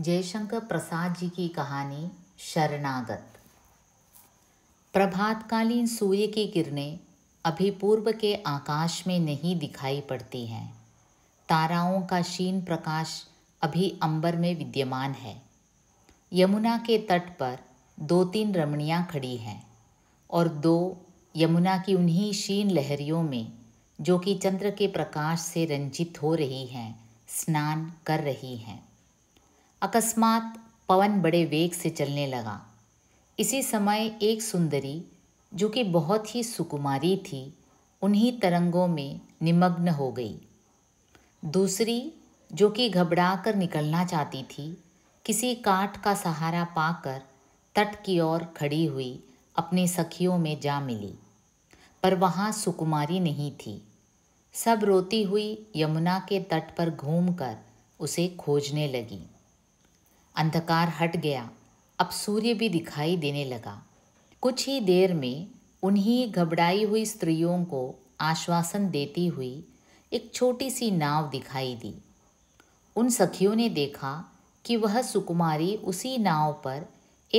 जयशंकर प्रसाद जी की कहानी शरणागत प्रभातकालीन सूर्य की किरणें अभी पूर्व के आकाश में नहीं दिखाई पड़ती हैं ताराओं का शीन प्रकाश अभी अंबर में विद्यमान है यमुना के तट पर दो तीन रमणियाँ खड़ी हैं और दो यमुना की उन्हीं शीन लहरियों में जो कि चंद्र के प्रकाश से रंजित हो रही हैं स्नान कर रही हैं अकस्मात पवन बड़े वेग से चलने लगा इसी समय एक सुंदरी जो कि बहुत ही सुकुमारी थी उन्हीं तरंगों में निमग्न हो गई दूसरी जो कि घबरा कर निकलना चाहती थी किसी काठ का सहारा पाकर तट की ओर खड़ी हुई अपने सखियों में जा मिली पर वहाँ सुकुमारी नहीं थी सब रोती हुई यमुना के तट पर घूमकर उसे खोजने लगी अंधकार हट गया अब सूर्य भी दिखाई देने लगा कुछ ही देर में उन्हीं घबराई हुई स्त्रियों को आश्वासन देती हुई एक छोटी सी नाव दिखाई दी उन सखियों ने देखा कि वह सुकुमारी उसी नाव पर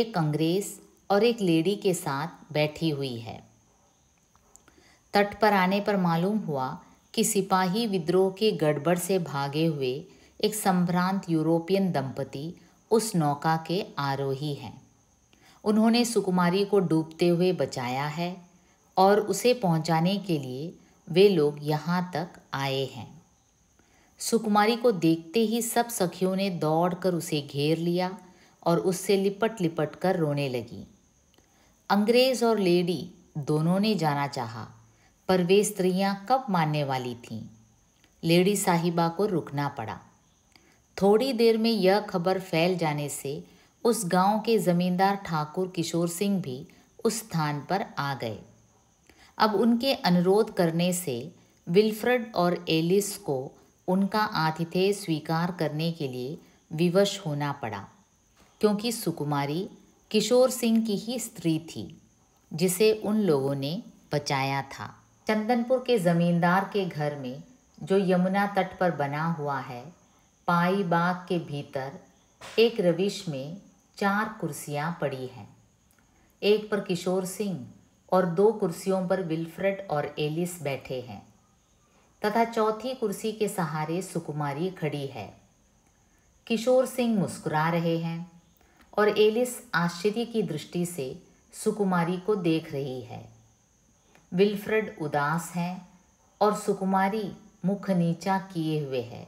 एक अंग्रेज और एक लेडी के साथ बैठी हुई है तट पर आने पर मालूम हुआ कि सिपाही विद्रोह के गड़बड़ से भागे हुए एक संभ्रांत यूरोपियन दंपति उस नौका के आरोही हैं उन्होंने सुकुमारी को डूबते हुए बचाया है और उसे पहुंचाने के लिए वे लोग यहाँ तक आए हैं सुकुमारी को देखते ही सब सखियों ने दौड़कर उसे घेर लिया और उससे लिपट लिपट कर रोने लगी अंग्रेज़ और लेडी दोनों ने जाना चाहा पर वे स्त्रियां कब मानने वाली थीं लेडी साहिबा को रुकना पड़ा थोड़ी देर में यह खबर फैल जाने से उस गांव के ज़मींदार ठाकुर किशोर सिंह भी उस स्थान पर आ गए अब उनके अनुरोध करने से विल्फ्रेड और एलिस को उनका आतिथ्य स्वीकार करने के लिए विवश होना पड़ा क्योंकि सुकुमारी किशोर सिंह की ही स्त्री थी जिसे उन लोगों ने बचाया था चंदनपुर के ज़मींदार के घर में जो यमुना तट पर बना हुआ है पाई बाग के भीतर एक रविश में चार कुर्सियां पड़ी हैं एक पर किशोर सिंह और दो कुर्सियों पर विल्फ्रेड और एलिस बैठे हैं तथा चौथी कुर्सी के सहारे सुकुमारी खड़ी है किशोर सिंह मुस्कुरा रहे हैं और एलिस आश्चर्य की दृष्टि से सुकुमारी को देख रही है विल्फ्रेड उदास हैं और सुकुमारी मुख नीचा किए हुए है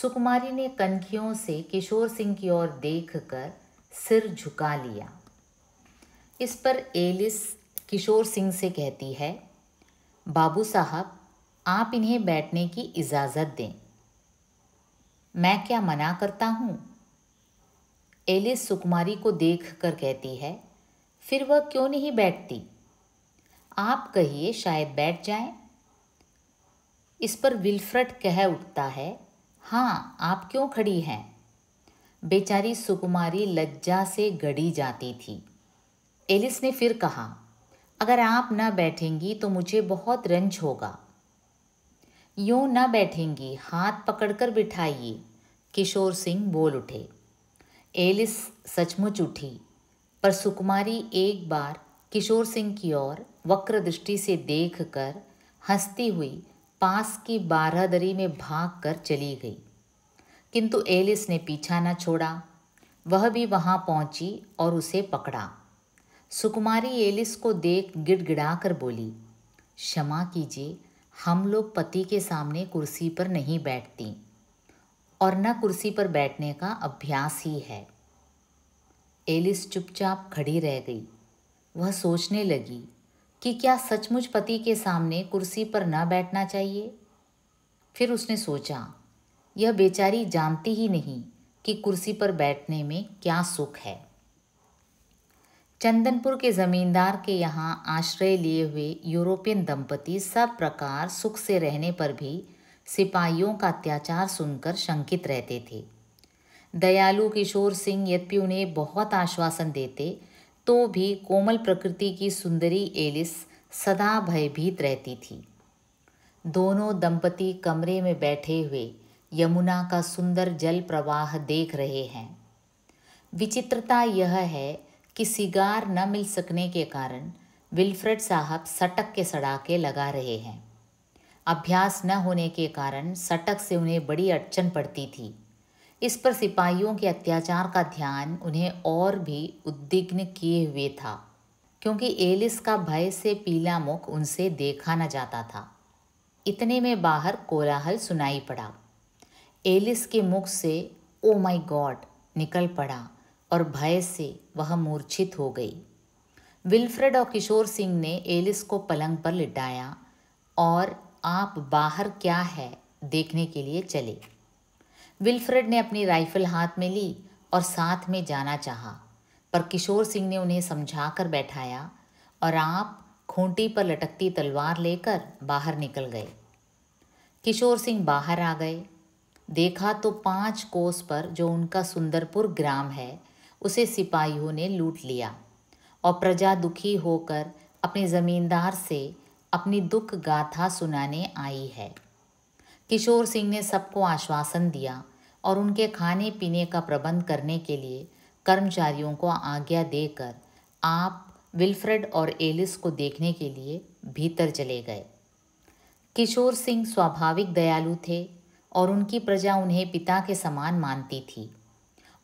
सुकुमारी ने कनखियों से किशोर सिंह की ओर देखकर सिर झुका लिया इस पर एलिस किशोर सिंह से कहती है बाबू साहब आप इन्हें बैठने की इजाज़त दें मैं क्या मना करता हूँ एलिस सुकुमारी को देख कर कहती है फिर वह क्यों नहीं बैठती आप कहिए शायद बैठ जाए इस पर विलफ्रट कह उठता है हाँ आप क्यों खड़ी हैं बेचारी सुकुमारी लज्जा से गड़ी जाती थी एलिस ने फिर कहा अगर आप ना बैठेंगी तो मुझे बहुत रंज होगा यूं ना बैठेंगी हाथ पकड़कर बिठाइए किशोर सिंह बोल उठे एलिस सचमुच उठी पर सुकुमारी एक बार किशोर सिंह की ओर वक्र दृष्टि से देखकर हंसती हुई पास की बारहदरी में भाग कर चली गई किंतु एलिस ने पीछा न छोड़ा वह भी वहां पहुंची और उसे पकड़ा सुकुमारी एलिस को देख गिड़गिड़ा कर बोली क्षमा कीजिए हम लोग पति के सामने कुर्सी पर नहीं बैठती और न कुर्सी पर बैठने का अभ्यास ही है एलिस चुपचाप खड़ी रह गई वह सोचने लगी कि क्या सचमुच पति के सामने कुर्सी पर ना बैठना चाहिए फिर उसने सोचा यह बेचारी जानती ही नहीं कि कुर्सी पर बैठने में क्या सुख है चंदनपुर के ज़मींदार के यहाँ आश्रय लिए हुए यूरोपियन दंपति सब प्रकार सुख से रहने पर भी सिपाहियों का अत्याचार सुनकर शंकित रहते थे दयालु किशोर सिंह यद्यपि उन्हें बहुत आश्वासन देते तो भी कोमल प्रकृति की सुंदरी एलिस सदा भयभीत रहती थी दोनों दंपति कमरे में बैठे हुए यमुना का सुंदर जल प्रवाह देख रहे हैं विचित्रता यह है कि सिगार न मिल सकने के कारण विल्फ्रेड साहब सटक के सड़ाके लगा रहे हैं अभ्यास न होने के कारण सटक से उन्हें बड़ी अड़चन पड़ती थी इस पर सिपाहियों के अत्याचार का ध्यान उन्हें और भी उद्विग्न किए हुए था क्योंकि एलिस का भय से पीला मुख उनसे देखा न जाता था इतने में बाहर कोलाहल सुनाई पड़ा एलिस के मुख से ओ माय गॉड निकल पड़ा और भय से वह मूर्छित हो गई विल्फ्रेड और किशोर सिंह ने एलिस को पलंग पर लिटाया और आप बाहर क्या है देखने के लिए चले विल्फ्रेड ने अपनी राइफल हाथ में ली और साथ में जाना चाहा पर किशोर सिंह ने उन्हें समझा कर बैठाया और आप खूंटी पर लटकती तलवार लेकर बाहर निकल गए किशोर सिंह बाहर आ गए देखा तो पांच कोस पर जो उनका सुंदरपुर ग्राम है उसे सिपाहियों ने लूट लिया और प्रजा दुखी होकर अपने ज़मींदार से अपनी दुख गाथा सुनाने आई है किशोर सिंह ने सबको आश्वासन दिया और उनके खाने पीने का प्रबंध करने के लिए कर्मचारियों को आज्ञा देकर आप विल्फ्रेड और एलिस को देखने के लिए भीतर चले गए किशोर सिंह स्वाभाविक दयालु थे और उनकी प्रजा उन्हें पिता के समान मानती थी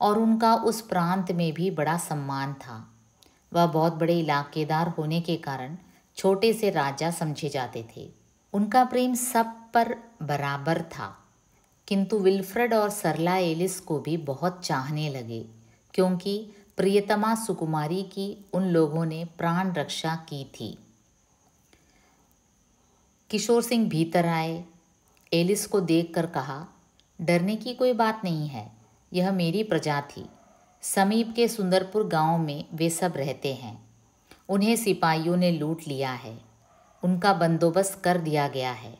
और उनका उस प्रांत में भी बड़ा सम्मान था वह बहुत बड़े इलाकेदार होने के कारण छोटे से राजा समझे जाते थे उनका प्रेम सब पर बराबर था किंतु विल्फ्रेड और सरला एलिस को भी बहुत चाहने लगे क्योंकि प्रियतमा सुकुमारी की उन लोगों ने प्राण रक्षा की थी किशोर सिंह भीतर आए एलिस को देखकर कहा डरने की कोई बात नहीं है यह मेरी प्रजा थी समीप के सुंदरपुर गांव में वे सब रहते हैं उन्हें सिपाहियों ने लूट लिया है उनका बंदोबस्त कर दिया गया है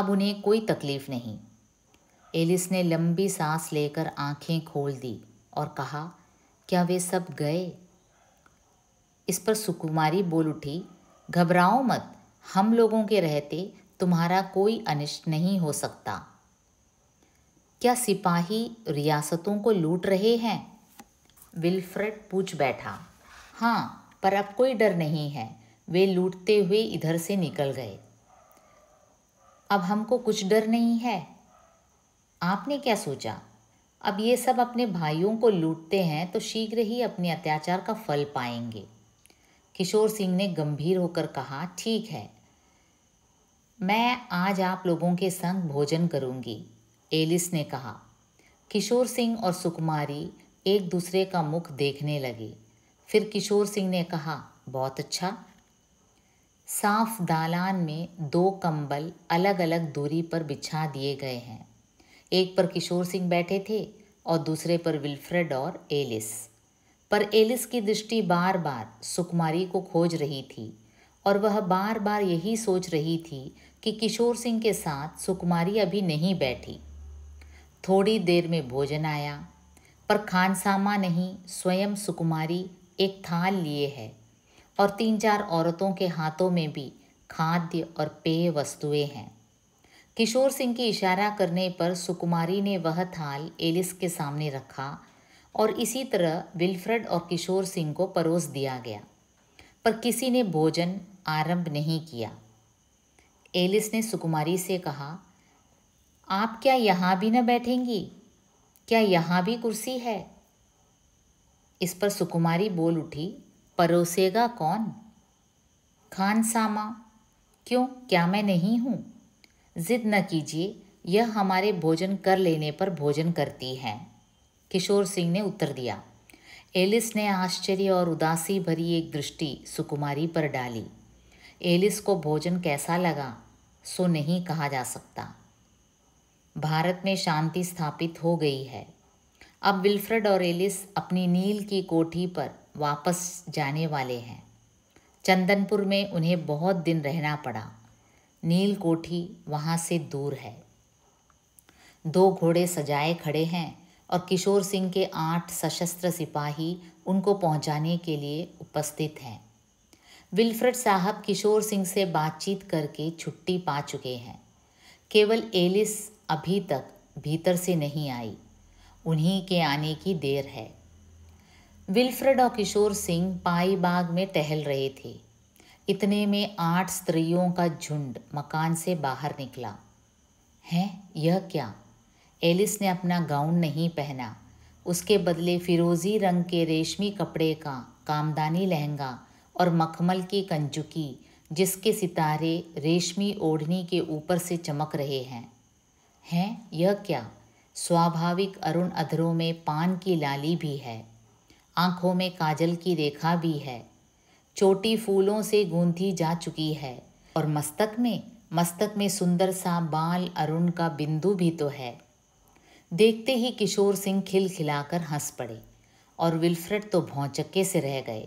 अब उन्हें कोई तकलीफ़ नहीं एलिस ने लंबी सांस लेकर आंखें खोल दी और कहा क्या वे सब गए इस पर सुकुमारी बोल उठी घबराओ मत हम लोगों के रहते तुम्हारा कोई अनिष्ट नहीं हो सकता क्या सिपाही रियासतों को लूट रहे हैं विल्फ्रेड पूछ बैठा हाँ पर अब कोई डर नहीं है वे लूटते हुए इधर से निकल गए अब हमको कुछ डर नहीं है आपने क्या सोचा अब ये सब अपने भाइयों को लूटते हैं तो शीघ्र ही अपने अत्याचार का फल पाएंगे किशोर सिंह ने गंभीर होकर कहा ठीक है मैं आज आप लोगों के संग भोजन करूंगी एलिस ने कहा किशोर सिंह और सुकुमारी एक दूसरे का मुख देखने लगे फिर किशोर सिंह ने कहा बहुत अच्छा साफ दालान में दो कंबल अलग अलग दूरी पर बिछा दिए गए हैं एक पर किशोर सिंह बैठे थे और दूसरे पर विल्फ्रेड और एलिस पर एलिस की दृष्टि बार बार सुकुमारी को खोज रही थी और वह बार बार यही सोच रही थी कि किशोर सिंह के साथ सुकुमारी अभी नहीं बैठी थोड़ी देर में भोजन आया पर खानसामा नहीं स्वयं सुकुमारी एक थाल लिए है और तीन चार औरतों के हाथों में भी खाद्य और पेय वस्तुएं हैं किशोर सिंह के इशारा करने पर सुकुमारी ने वह थाल एलिस के सामने रखा और इसी तरह विल्फ्रेड और किशोर सिंह को परोस दिया गया पर किसी ने भोजन आरंभ नहीं किया एलिस ने सुकुमारी से कहा आप क्या यहाँ भी न बैठेंगी क्या यहाँ भी कुर्सी है इस पर सुकुमारी बोल उठी परोसेगा कौन खान सामा क्यों क्या मैं नहीं हूँ जिद न कीजिए यह हमारे भोजन कर लेने पर भोजन करती हैं किशोर सिंह ने उत्तर दिया एलिस ने आश्चर्य और उदासी भरी एक दृष्टि सुकुमारी पर डाली एलिस को भोजन कैसा लगा सो नहीं कहा जा सकता भारत में शांति स्थापित हो गई है अब विल्फ्रेड और एलिस अपनी नील की कोठी पर वापस जाने वाले हैं चंदनपुर में उन्हें बहुत दिन रहना पड़ा नील कोठी वहाँ से दूर है दो घोड़े सजाए खड़े हैं और किशोर सिंह के आठ सशस्त्र सिपाही उनको पहुंचाने के लिए उपस्थित हैं विल्फ्रेड साहब किशोर सिंह से बातचीत करके छुट्टी पा चुके हैं केवल एलिस अभी तक भीतर से नहीं आई उन्हीं के आने की देर है विल्फ्रेड और किशोर सिंह पाई बाग में टहल रहे थे इतने में आठ स्त्रियों का झुंड मकान से बाहर निकला हैं यह क्या एलिस ने अपना गाउन नहीं पहना उसके बदले फिरोज़ी रंग के रेशमी कपड़े का कामदानी लहंगा और मखमल की कंजुकी जिसके सितारे रेशमी ओढ़नी के ऊपर से चमक रहे हैं हैं यह क्या स्वाभाविक अरुण अधरों में पान की लाली भी है आँखों में काजल की रेखा भी है चोटी फूलों से गूंथी जा चुकी है और मस्तक में मस्तक में सुंदर सा बाल अरुण का बिंदु भी तो है देखते ही किशोर सिंह खिलखिलाकर हंस पड़े और विल्फ्रेड तो भौचक्के से रह गए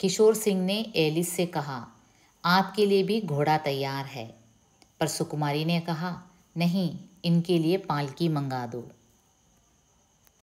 किशोर सिंह ने एलिस से कहा आपके लिए भी घोड़ा तैयार है पर सुकुमारी ने कहा नहीं इनके लिए पालकी मंगा दो